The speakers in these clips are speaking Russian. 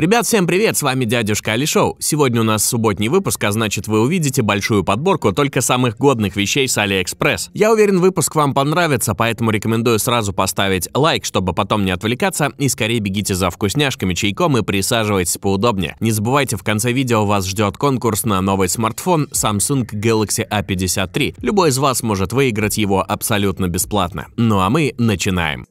Ребят, всем привет, с вами дядюшка Али Шоу. Сегодня у нас субботний выпуск, а значит вы увидите большую подборку только самых годных вещей с Алиэкспресс. Я уверен, выпуск вам понравится, поэтому рекомендую сразу поставить лайк, чтобы потом не отвлекаться, и скорее бегите за вкусняшками, чайком и присаживайтесь поудобнее. Не забывайте, в конце видео вас ждет конкурс на новый смартфон Samsung Galaxy A53. Любой из вас может выиграть его абсолютно бесплатно. Ну а мы начинаем.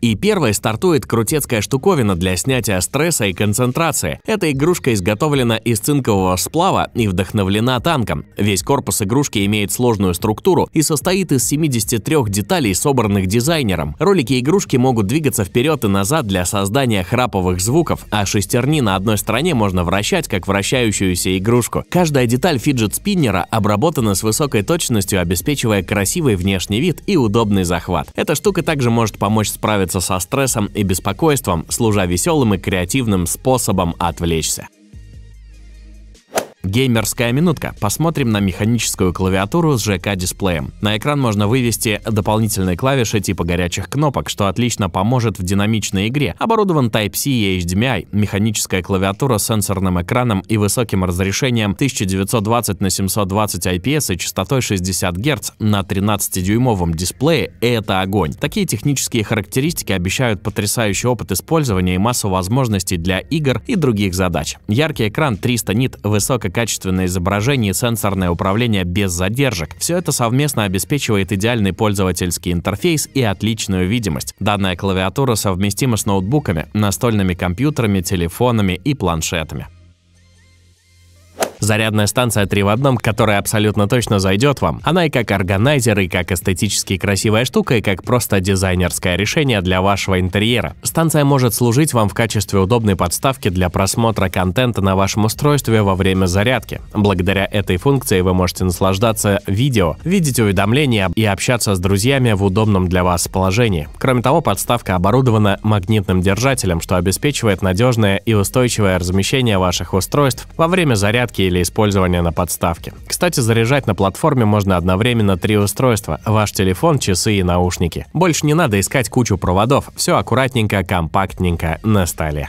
И первой стартует крутецкая штуковина для снятия стресса и концентрации. Эта игрушка изготовлена из цинкового сплава и вдохновлена танком. Весь корпус игрушки имеет сложную структуру и состоит из 73 деталей, собранных дизайнером. Ролики игрушки могут двигаться вперед и назад для создания храповых звуков, а шестерни на одной стороне можно вращать, как вращающуюся игрушку. Каждая деталь фиджет-спиннера обработана с высокой точностью, обеспечивая красивый внешний вид и удобный захват. Эта штука также может помочь справиться справиться со стрессом и беспокойством, служа веселым и креативным способом отвлечься. Геймерская минутка. Посмотрим на механическую клавиатуру с ЖК-дисплеем. На экран можно вывести дополнительные клавиши типа горячих кнопок, что отлично поможет в динамичной игре. Оборудован Type-C и HDMI, механическая клавиатура с сенсорным экраном и высоким разрешением 1920 на 720 IPS и частотой 60 Гц на 13-дюймовом дисплее – это огонь. Такие технические характеристики обещают потрясающий опыт использования и массу возможностей для игр и других задач. Яркий экран 300 нит, высокая графика, качественное изображение и сенсорное управление без задержек. Все это совместно обеспечивает идеальный пользовательский интерфейс и отличную видимость. Данная клавиатура совместима с ноутбуками, настольными компьютерами, телефонами и планшетами. Зарядная станция 3 в одном, которая абсолютно точно зайдет вам. Она и как органайзер, и как эстетически красивая штука, и как просто дизайнерское решение для вашего интерьера. Станция может служить вам в качестве удобной подставки для просмотра контента на вашем устройстве во время зарядки. Благодаря этой функции вы можете наслаждаться видео, видеть уведомления и общаться с друзьями в удобном для вас положении. Кроме того, подставка оборудована магнитным держателем, что обеспечивает надежное и устойчивое размещение ваших устройств во время зарядки и или использования на подставке. Кстати, заряжать на платформе можно одновременно три устройства – ваш телефон, часы и наушники. Больше не надо искать кучу проводов, все аккуратненько, компактненько на столе.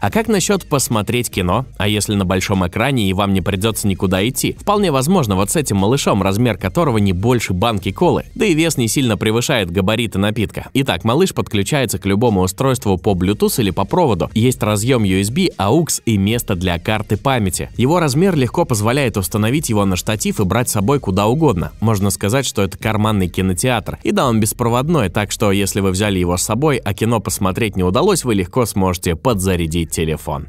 А как насчет посмотреть кино? А если на большом экране и вам не придется никуда идти? Вполне возможно, вот с этим малышом, размер которого не больше банки колы, да и вес не сильно превышает габариты напитка. Итак, малыш подключается к любому устройству по Bluetooth или по проводу. Есть разъем USB, AUX и место для карты памяти. Его размер легко позволяет установить его на штатив и брать с собой куда угодно. Можно сказать, что это карманный кинотеатр. И да, он беспроводной, так что если вы взяли его с собой, а кино посмотреть не удалось, вы легко сможете подзарядить телефон.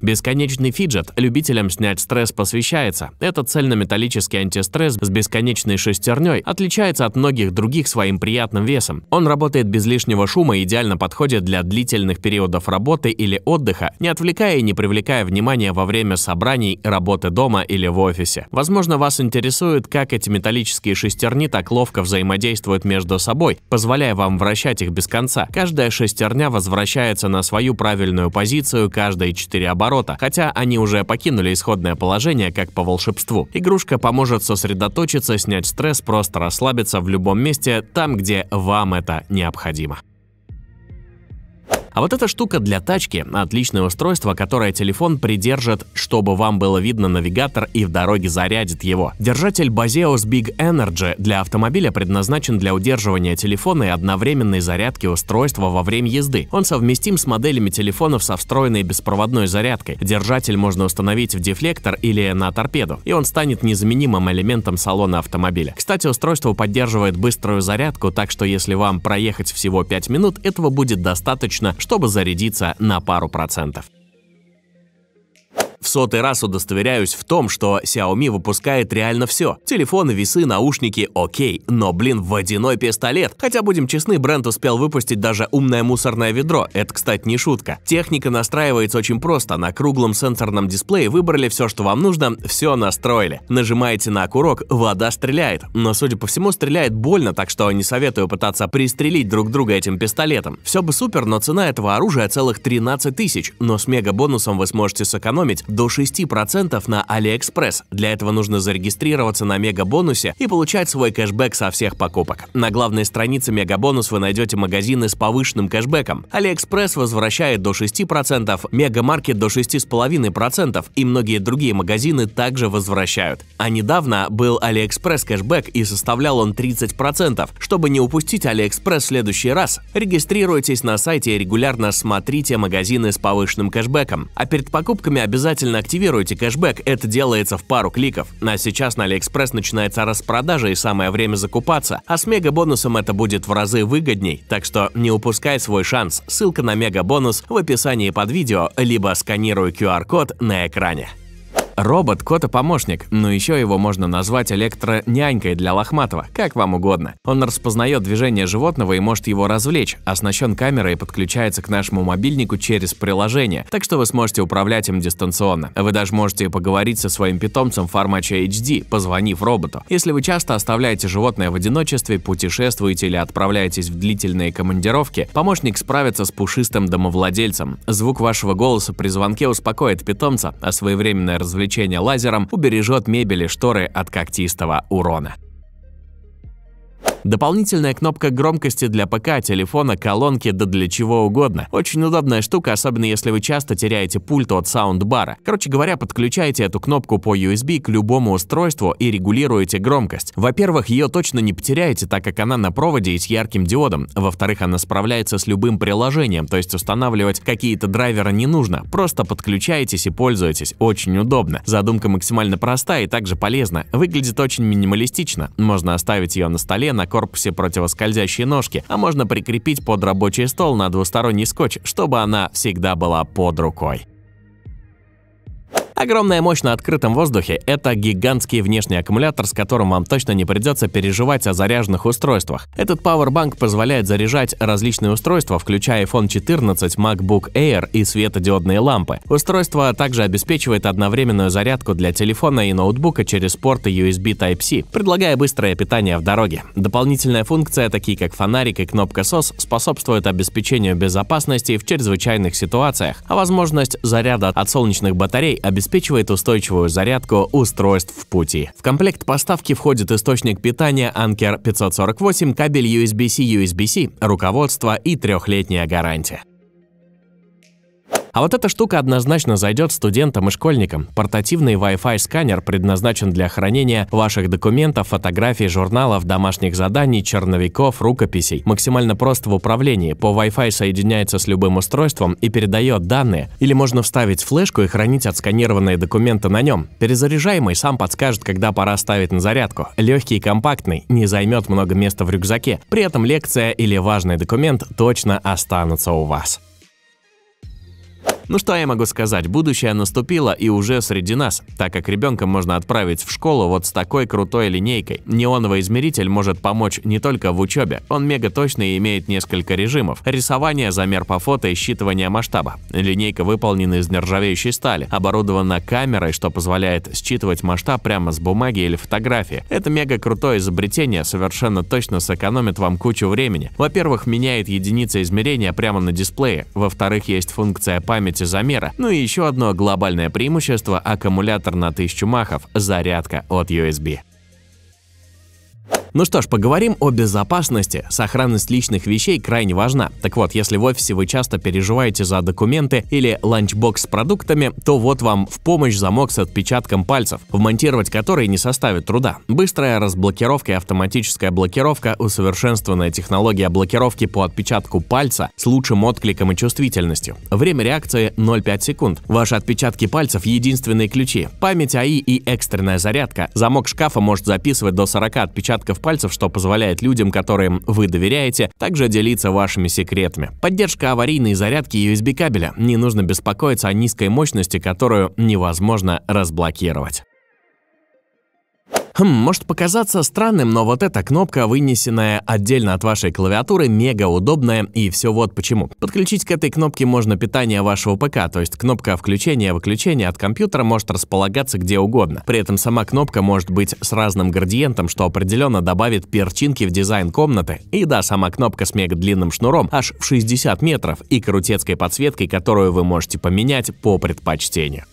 Бесконечный фиджет любителям снять стресс посвящается. Этот цельнометаллический антистресс с бесконечной шестерней отличается от многих других своим приятным весом. Он работает без лишнего шума и идеально подходит для длительных периодов работы или отдыха, не отвлекая и не привлекая внимания во время собраний, работы дома или в офисе. Возможно, вас интересует, как эти металлические шестерни так ловко взаимодействуют между собой, позволяя вам вращать их без конца. Каждая шестерня возвращается на свою правильную позицию каждые четыре оборота оборота, хотя они уже покинули исходное положение как по волшебству. Игрушка поможет сосредоточиться, снять стресс, просто расслабиться в любом месте, там, где вам это необходимо. А вот эта штука для тачки – отличное устройство, которое телефон придержит, чтобы вам было видно навигатор и в дороге зарядит его. Держатель Baseos Big Energy для автомобиля предназначен для удерживания телефона и одновременной зарядки устройства во время езды. Он совместим с моделями телефонов со встроенной беспроводной зарядкой. Держатель можно установить в дефлектор или на торпеду, и он станет незаменимым элементом салона автомобиля. Кстати, устройство поддерживает быструю зарядку, так что если вам проехать всего 5 минут, этого будет достаточно, чтобы зарядиться на пару процентов. В сотый раз удостоверяюсь в том, что Xiaomi выпускает реально все. Телефоны, весы, наушники, окей, но, блин, водяной пистолет. Хотя, будем честны, бренд успел выпустить даже умное мусорное ведро. Это, кстати, не шутка. Техника настраивается очень просто. На круглом сенсорном дисплее выбрали все, что вам нужно, все настроили. Нажимаете на курок, вода стреляет. Но, судя по всему, стреляет больно, так что не советую пытаться пристрелить друг друга этим пистолетом. Все бы супер, но цена этого оружия целых 13 тысяч, но с мега-бонусом вы сможете сэкономить до 6% на AliExpress. Для этого нужно зарегистрироваться на Мегабонусе и получать свой кэшбэк со всех покупок. На главной странице Мегабонус вы найдете магазины с повышенным кэшбэком. AliExpress возвращает до 6%, Мегамаркет до 6,5% и многие другие магазины также возвращают. А недавно был AliExpress кэшбэк и составлял он 30%. Чтобы не упустить AliExpress в следующий раз, регистрируйтесь на сайте и регулярно смотрите магазины с повышенным кэшбэком. А перед покупками обязательно обязательно активируйте кэшбэк, это делается в пару кликов. Ну, а сейчас на Алиэкспресс начинается распродажа и самое время закупаться, а с мегабонусом это будет в разы выгодней, так что не упускай свой шанс. Ссылка на мегабонус в описании под видео, либо сканируй QR-код на экране. Робот – кота-помощник, но ну, еще его можно назвать электронянькой для лохматого, как вам угодно. Он распознает движение животного и может его развлечь, оснащен камерой и подключается к нашему мобильнику через приложение, так что вы сможете управлять им дистанционно. Вы даже можете поговорить со своим питомцем в формате HD, позвонив роботу. Если вы часто оставляете животное в одиночестве, путешествуете или отправляетесь в длительные командировки, помощник справится с пушистым домовладельцем. Звук вашего голоса при звонке успокоит питомца, а своевременное развлечение свечение лазером убережет мебели шторы от когтистого урона. Дополнительная кнопка громкости для ПК, телефона, колонки, да для чего угодно. Очень удобная штука, особенно если вы часто теряете пульт от саундбара. Короче говоря, подключаете эту кнопку по USB к любому устройству и регулируете громкость. Во-первых, ее точно не потеряете, так как она на проводе и с ярким диодом. Во-вторых, она справляется с любым приложением, то есть устанавливать какие-то драйверы не нужно. Просто подключаетесь и пользуетесь. Очень удобно. Задумка максимально проста и также полезна. Выглядит очень минималистично. Можно оставить ее на столе, на корпусе противоскользящие ножки, а можно прикрепить под рабочий стол на двусторонний скотч, чтобы она всегда была под рукой. Огромная мощь на открытом воздухе – это гигантский внешний аккумулятор, с которым вам точно не придется переживать о заряженных устройствах. Этот Powerbank позволяет заряжать различные устройства, включая iPhone 14, MacBook Air и светодиодные лампы. Устройство также обеспечивает одновременную зарядку для телефона и ноутбука через порты USB Type-C, предлагая быстрое питание в дороге. Дополнительная функция, такие как фонарик и кнопка SOS, способствует обеспечению безопасности в чрезвычайных ситуациях, а возможность заряда от солнечных батарей обеспечивает обеспечивает устойчивую зарядку устройств в пути. В комплект поставки входит источник питания Anker 548, кабель USB-C, USB-C, руководство и трехлетняя гарантия. А вот эта штука однозначно зайдет студентам и школьникам. Портативный Wi-Fi сканер предназначен для хранения ваших документов, фотографий, журналов, домашних заданий, черновиков, рукописей. Максимально просто в управлении. По Wi-Fi соединяется с любым устройством и передает данные. Или можно вставить флешку и хранить отсканированные документы на нем. Перезаряжаемый сам подскажет, когда пора ставить на зарядку. Легкий и компактный, не займет много места в рюкзаке. При этом лекция или важный документ точно останутся у вас. Ну что я могу сказать, будущее наступило и уже среди нас, так как ребенка можно отправить в школу вот с такой крутой линейкой. Неоновый измеритель может помочь не только в учебе, он мега точный и имеет несколько режимов. Рисование, замер по фото и считывание масштаба. Линейка выполнена из нержавеющей стали, оборудована камерой, что позволяет считывать масштаб прямо с бумаги или фотографии. Это мега крутое изобретение, совершенно точно сэкономит вам кучу времени. Во-первых, меняет единицы измерения прямо на дисплее. Во-вторых, есть функция памяти тяготезамера. Ну и еще одно глобальное преимущество – аккумулятор на 1000 махов, зарядка от USB. Ну что ж, поговорим о безопасности. Сохранность личных вещей крайне важна. Так вот, если в офисе вы часто переживаете за документы или ланчбокс с продуктами, то вот вам в помощь замок с отпечатком пальцев, вмонтировать который не составит труда. Быстрая разблокировка и автоматическая блокировка, усовершенствованная технология блокировки по отпечатку пальца с лучшим откликом и чувствительностью. Время реакции 0,5 секунд. Ваши отпечатки пальцев – единственные ключи. Память АИ и экстренная зарядка. Замок шкафа может записывать до 40 отпечатков пальцев, что позволяет людям, которым вы доверяете, также делиться вашими секретами. Поддержка аварийной зарядки USB кабеля. Не нужно беспокоиться о низкой мощности, которую невозможно разблокировать. Хм, может показаться странным, но вот эта кнопка, вынесенная отдельно от вашей клавиатуры, мега удобная, и все вот почему. Подключить к этой кнопке можно питание вашего ПК, то есть кнопка включения-выключения от компьютера может располагаться где угодно. При этом сама кнопка может быть с разным градиентом, что определенно добавит перчинки в дизайн комнаты. И да, сама кнопка с мега длинным шнуром, аж в 60 метров, и крутецкой подсветкой, которую вы можете поменять по предпочтению.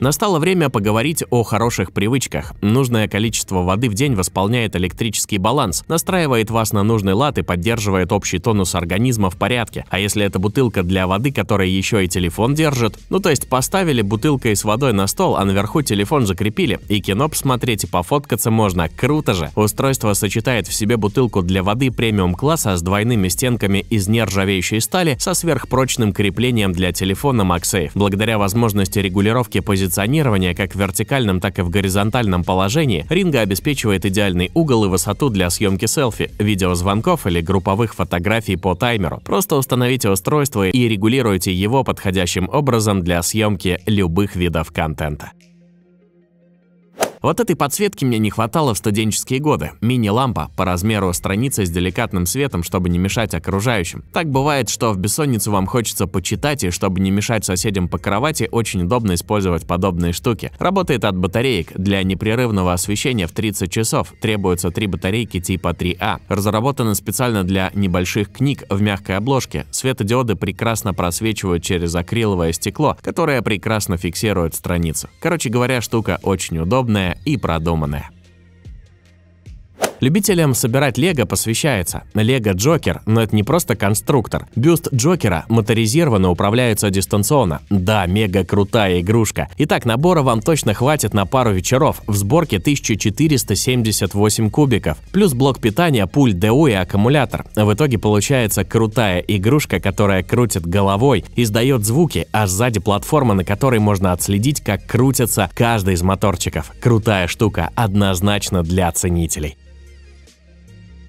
Настало время поговорить о хороших привычках. Нужное количество воды в день восполняет электрический баланс, настраивает вас на нужный лад и поддерживает общий тонус организма в порядке. А если это бутылка для воды, которая еще и телефон держит, ну то есть поставили бутылкой с водой на стол, а наверху телефон закрепили, и кино посмотреть и пофоткаться можно, круто же! Устройство сочетает в себе бутылку для воды премиум-класса с двойными стенками из нержавеющей стали со сверхпрочным креплением для телефона MagSafe. Благодаря возможности регулировки позиции позиционирования как в вертикальном, так и в горизонтальном положении ринга обеспечивает идеальный угол и высоту для съемки селфи, видеозвонков или групповых фотографий по таймеру. Просто установите устройство и регулируйте его подходящим образом для съемки любых видов контента. Вот этой подсветки мне не хватало в студенческие годы. Мини-лампа по размеру страницы с деликатным светом, чтобы не мешать окружающим. Так бывает, что в бессонницу вам хочется почитать, и чтобы не мешать соседям по кровати, очень удобно использовать подобные штуки. Работает от батареек. Для непрерывного освещения в 30 часов требуются три батарейки типа 3А. Разработаны специально для небольших книг в мягкой обложке. Светодиоды прекрасно просвечивают через акриловое стекло, которое прекрасно фиксирует страницу. Короче говоря, штука очень удобная и продуманное. Любителям собирать лего посвящается. Лего Джокер, но это не просто конструктор. Бюст Джокера моторизированно управляется дистанционно. Да, мега крутая игрушка. Итак, набора вам точно хватит на пару вечеров. В сборке 1478 кубиков. Плюс блок питания, пульт ДУ и аккумулятор. В итоге получается крутая игрушка, которая крутит головой, издает звуки, а сзади платформа, на которой можно отследить, как крутится каждый из моторчиков. Крутая штука, однозначно для ценителей.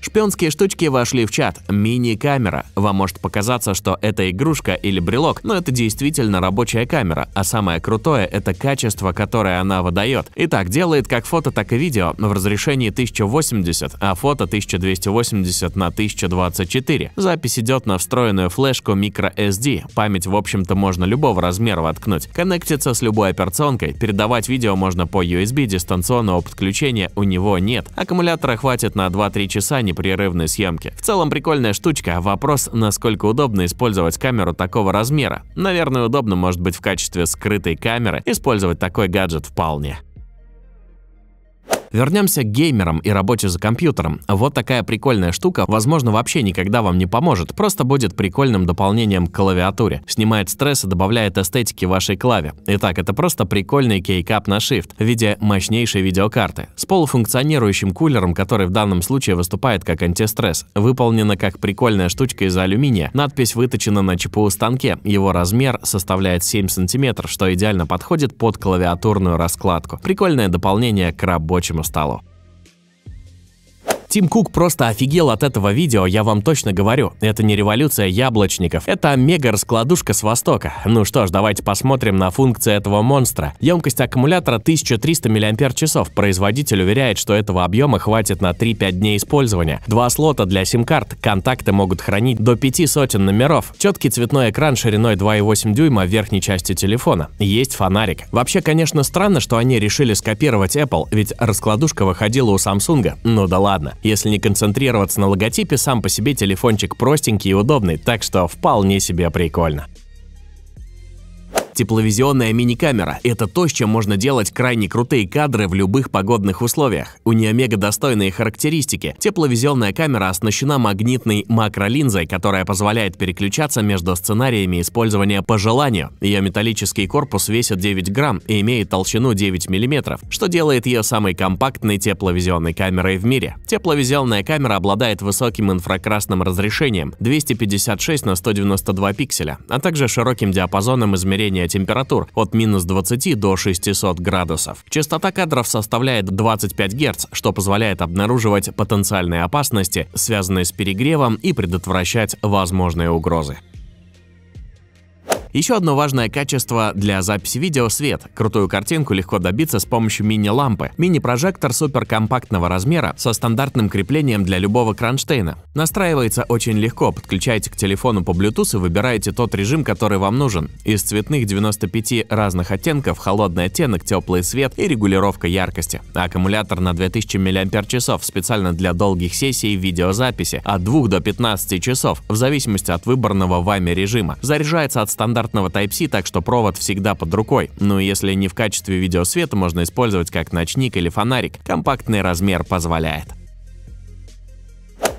Шпионские штучки вошли в чат. Мини-камера. Вам может показаться, что это игрушка или брелок, но это действительно рабочая камера, а самое крутое – это качество, которое она выдает. Итак, делает как фото, так и видео в разрешении 1080, а фото 1280 на 1024. Запись идет на встроенную флешку microSD. Память, в общем-то, можно любого размера воткнуть. Коннектится с любой операционкой. Передавать видео можно по USB дистанционного подключения у него нет. Аккумулятора хватит на 2-3 часа, непрерывной съемки. В целом прикольная штучка, вопрос, насколько удобно использовать камеру такого размера. Наверное, удобно может быть в качестве скрытой камеры, использовать такой гаджет вполне. Вернемся к геймерам и работе за компьютером. Вот такая прикольная штука, возможно, вообще никогда вам не поможет, просто будет прикольным дополнением к клавиатуре. Снимает стресс и добавляет эстетики вашей клаве. Итак, это просто прикольный кейкап на Shift в виде мощнейшей видеокарты с полуфункционирующим кулером, который в данном случае выступает как антистресс. Выполнена как прикольная штучка из алюминия. Надпись выточена на ЧПУ станке. Его размер составляет 7 см, что идеально подходит под клавиатурную раскладку. Прикольное дополнение к рабочим stvarno stalo. Тим Кук просто офигел от этого видео, я вам точно говорю. Это не революция яблочников, это мега-раскладушка с востока. Ну что ж, давайте посмотрим на функции этого монстра. Емкость аккумулятора 1300 мАч, производитель уверяет, что этого объема хватит на 3-5 дней использования. Два слота для сим-карт, контакты могут хранить до 5 сотен номеров. Четкий цветной экран шириной 2,8 дюйма в верхней части телефона. Есть фонарик. Вообще, конечно, странно, что они решили скопировать Apple, ведь раскладушка выходила у Samsung. Ну да ладно. Если не концентрироваться на логотипе, сам по себе телефончик простенький и удобный, так что вполне себе прикольно. Тепловизионная миникамера – это то, с чем можно делать крайне крутые кадры в любых погодных условиях. У нее мега достойные характеристики. Тепловизионная камера оснащена магнитной макролинзой, которая позволяет переключаться между сценариями использования по желанию. Ее металлический корпус весит 9 грамм и имеет толщину 9 мм, что делает ее самой компактной тепловизионной камерой в мире. Тепловизионная камера обладает высоким инфракрасным разрешением – 256 на 192 пикселя, а также широким диапазоном измерения температур от минус 20 до 600 градусов. Частота кадров составляет 25 Гц, что позволяет обнаруживать потенциальные опасности, связанные с перегревом и предотвращать возможные угрозы. Еще одно важное качество для записи видео – свет. Крутую картинку легко добиться с помощью мини-лампы. Мини-прожектор суперкомпактного размера со стандартным креплением для любого кронштейна. Настраивается очень легко, подключаете к телефону по Bluetooth и выбираете тот режим, который вам нужен. Из цветных 95 разных оттенков – холодный оттенок, теплый свет и регулировка яркости. Аккумулятор на 2000 мАч специально для долгих сессий видеозаписи от 2 до 15 часов, в зависимости от выбранного вами режима. Заряжается от стандартного стандартного Type-C, так что провод всегда под рукой. Ну и если не в качестве видеосвета, можно использовать как ночник или фонарик. Компактный размер позволяет.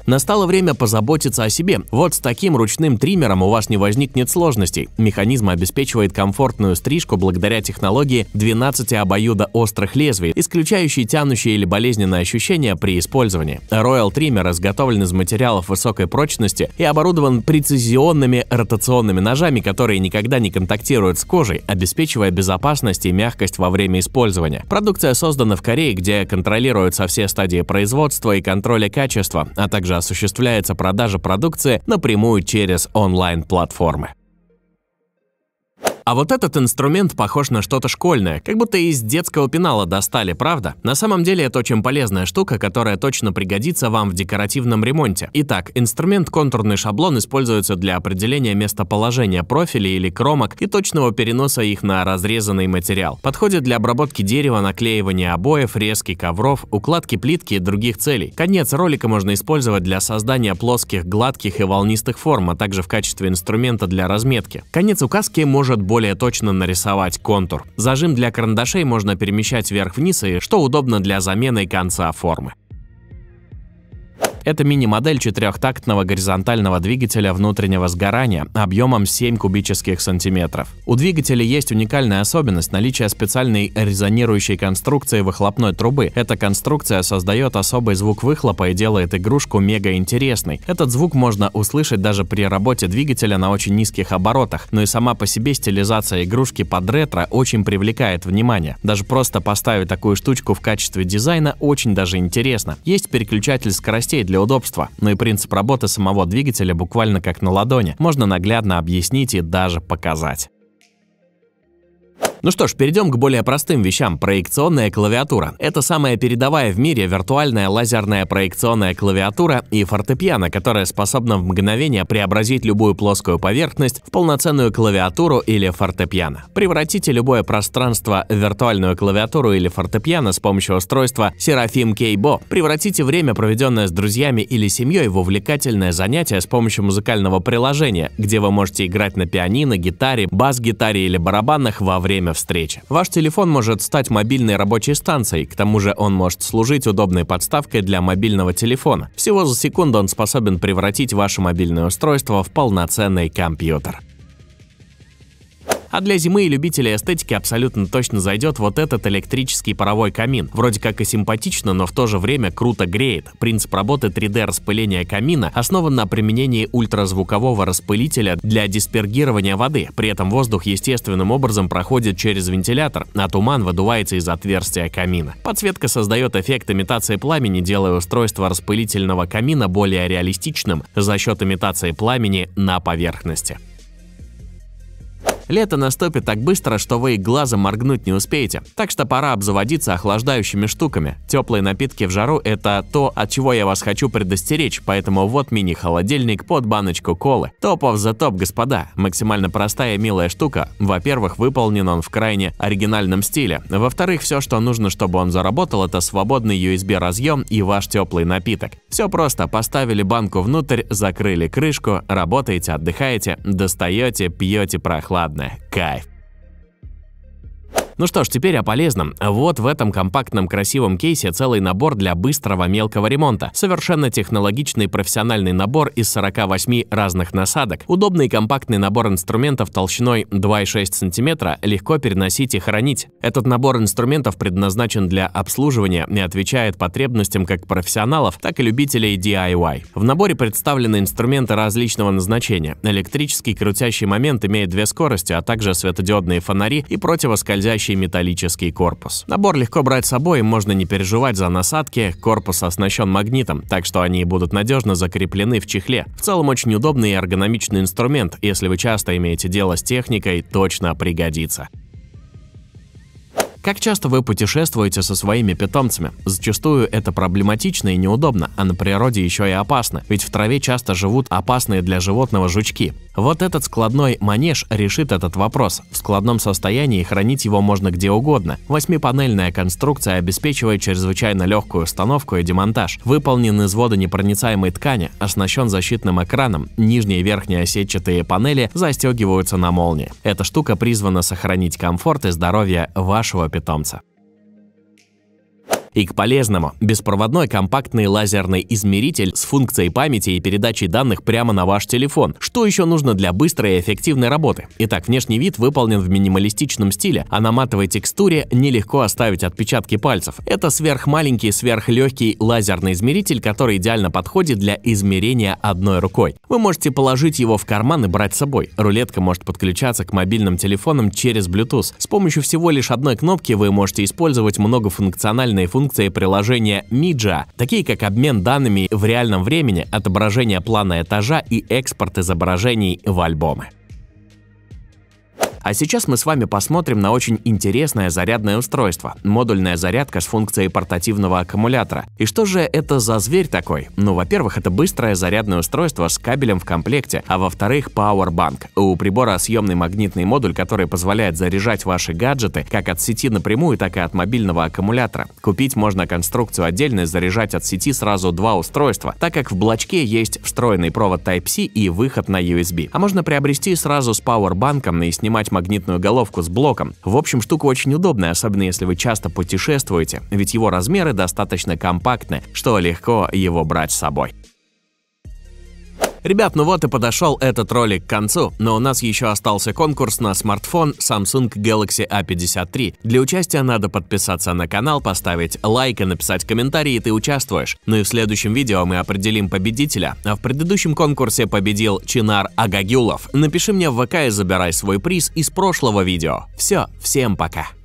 Настало время позаботиться о себе. Вот с таким ручным триммером у вас не возникнет сложностей. Механизм обеспечивает комфортную стрижку благодаря технологии 12 обоюда острых лезвий, исключающей тянущие или болезненные ощущения при использовании. Royal Trimmer изготовлен из материалов высокой прочности и оборудован прецизионными ротационными ножами, которые никогда не контактируют с кожей, обеспечивая безопасность и мягкость во время использования. Продукция создана в Корее, где контролируются все стадии производства и контроля качества, а также осуществляется продажа продукции напрямую через онлайн-платформы. А вот этот инструмент похож на что-то школьное, как будто из детского пенала достали, правда? На самом деле это очень полезная штука, которая точно пригодится вам в декоративном ремонте. Итак, инструмент контурный шаблон используется для определения местоположения профилей или кромок и точного переноса их на разрезанный материал. Подходит для обработки дерева, наклеивания обоев, резки ковров, укладки плитки и других целей. Конец ролика можно использовать для создания плоских, гладких и волнистых форм, а также в качестве инструмента для разметки. Конец указки может быть более точно нарисовать контур. Зажим для карандашей можно перемещать вверх-вниз и что удобно для замены конца формы. Это мини-модель четырехтактного горизонтального двигателя внутреннего сгорания объемом 7 кубических сантиметров. У двигателя есть уникальная особенность наличия специальной резонирующей конструкции выхлопной трубы. Эта конструкция создает особый звук выхлопа и делает игрушку мега интересной. Этот звук можно услышать даже при работе двигателя на очень низких оборотах, но и сама по себе стилизация игрушки под ретро очень привлекает внимание. Даже просто поставить такую штучку в качестве дизайна очень даже интересно. Есть переключатель скоростей для удобства, но ну и принцип работы самого двигателя буквально как на ладони, можно наглядно объяснить и даже показать. Ну что ж, перейдем к более простым вещам. Проекционная клавиатура. Это самая передовая в мире виртуальная лазерная проекционная клавиатура и фортепиано, которая способна в мгновение преобразить любую плоскую поверхность в полноценную клавиатуру или фортепиано. Превратите любое пространство в виртуальную клавиатуру или фортепиано с помощью устройства Seraphim Кейбо. Превратите время, проведенное с друзьями или семьей, в увлекательное занятие с помощью музыкального приложения, где вы можете играть на пианино, гитаре, бас-гитаре или барабанах во время время встречи. Ваш телефон может стать мобильной рабочей станцией, к тому же он может служить удобной подставкой для мобильного телефона. Всего за секунду он способен превратить ваше мобильное устройство в полноценный компьютер. А для зимы и любителей эстетики абсолютно точно зайдет вот этот электрический паровой камин. Вроде как и симпатично, но в то же время круто греет. Принцип работы 3D распыления камина основан на применении ультразвукового распылителя для диспергирования воды. При этом воздух естественным образом проходит через вентилятор, а туман выдувается из отверстия камина. Подсветка создает эффект имитации пламени, делая устройство распылительного камина более реалистичным за счет имитации пламени на поверхности. Лето наступит так быстро, что вы и глазом моргнуть не успеете. Так что пора обзаводиться охлаждающими штуками. Теплые напитки в жару – это то, от чего я вас хочу предостеречь, поэтому вот мини-холодильник под баночку колы. Топов за топ, господа. Максимально простая и милая штука. Во-первых, выполнен он в крайне оригинальном стиле. Во-вторых, все, что нужно, чтобы он заработал, это свободный USB-разъем и ваш теплый напиток. Все просто, поставили банку внутрь, закрыли крышку, работаете, отдыхаете, достаете, пьете прохладное. Кайф. Ну что ж, теперь о полезном. Вот в этом компактном красивом кейсе целый набор для быстрого мелкого ремонта. Совершенно технологичный профессиональный набор из 48 разных насадок. Удобный компактный набор инструментов толщиной 2,6 см, легко переносить и хранить. Этот набор инструментов предназначен для обслуживания и отвечает потребностям как профессионалов, так и любителей DIY. В наборе представлены инструменты различного назначения. Электрический крутящий момент имеет две скорости, а также светодиодные фонари и противоскользящие блестящий металлический корпус. Набор легко брать с собой, можно не переживать за насадки, корпус оснащен магнитом, так что они будут надежно закреплены в чехле. В целом очень удобный и эргономичный инструмент, если вы часто имеете дело с техникой, точно пригодится. Как часто вы путешествуете со своими питомцами? Зачастую это проблематично и неудобно, а на природе еще и опасно, ведь в траве часто живут опасные для животного жучки. Вот этот складной манеж решит этот вопрос. В складном состоянии хранить его можно где угодно. Восьмипанельная конструкция обеспечивает чрезвычайно легкую установку и демонтаж. Выполнен из водонепроницаемой ткани, оснащен защитным экраном, нижние и верхние сетчатые панели застегиваются на молнии. Эта штука призвана сохранить комфорт и здоровье вашего питомца питомца. И к полезному. Беспроводной компактный лазерный измеритель с функцией памяти и передачей данных прямо на ваш телефон. Что еще нужно для быстрой и эффективной работы? Итак, внешний вид выполнен в минималистичном стиле, а на матовой текстуре нелегко оставить отпечатки пальцев. Это сверхмаленький, сверхлегкий лазерный измеритель, который идеально подходит для измерения одной рукой. Вы можете положить его в карман и брать с собой. Рулетка может подключаться к мобильным телефонам через Bluetooth. С помощью всего лишь одной кнопки вы можете использовать многофункциональные функции функции приложения Midja, такие как обмен данными в реальном времени, отображение плана этажа и экспорт изображений в альбомы. А сейчас мы с вами посмотрим на очень интересное зарядное устройство – модульная зарядка с функцией портативного аккумулятора. И что же это за зверь такой? Ну, во-первых, это быстрое зарядное устройство с кабелем в комплекте, а во-вторых, Powerbank. У прибора съемный магнитный модуль, который позволяет заряжать ваши гаджеты как от сети напрямую, так и от мобильного аккумулятора. Купить можно конструкцию отдельно и заряжать от сети сразу два устройства, так как в блочке есть встроенный провод Type-C и выход на USB. А можно приобрести сразу с Powerbank и снимать магнитную головку с блоком. В общем, штука очень удобная, особенно если вы часто путешествуете, ведь его размеры достаточно компактны, что легко его брать с собой. Ребят, ну вот и подошел этот ролик к концу, но у нас еще остался конкурс на смартфон Samsung Galaxy A53. Для участия надо подписаться на канал, поставить лайк и написать комментарий, и ты участвуешь. Ну и в следующем видео мы определим победителя. А в предыдущем конкурсе победил Чинар Агагюлов. Напиши мне в ВК и забирай свой приз из прошлого видео. Все, всем пока.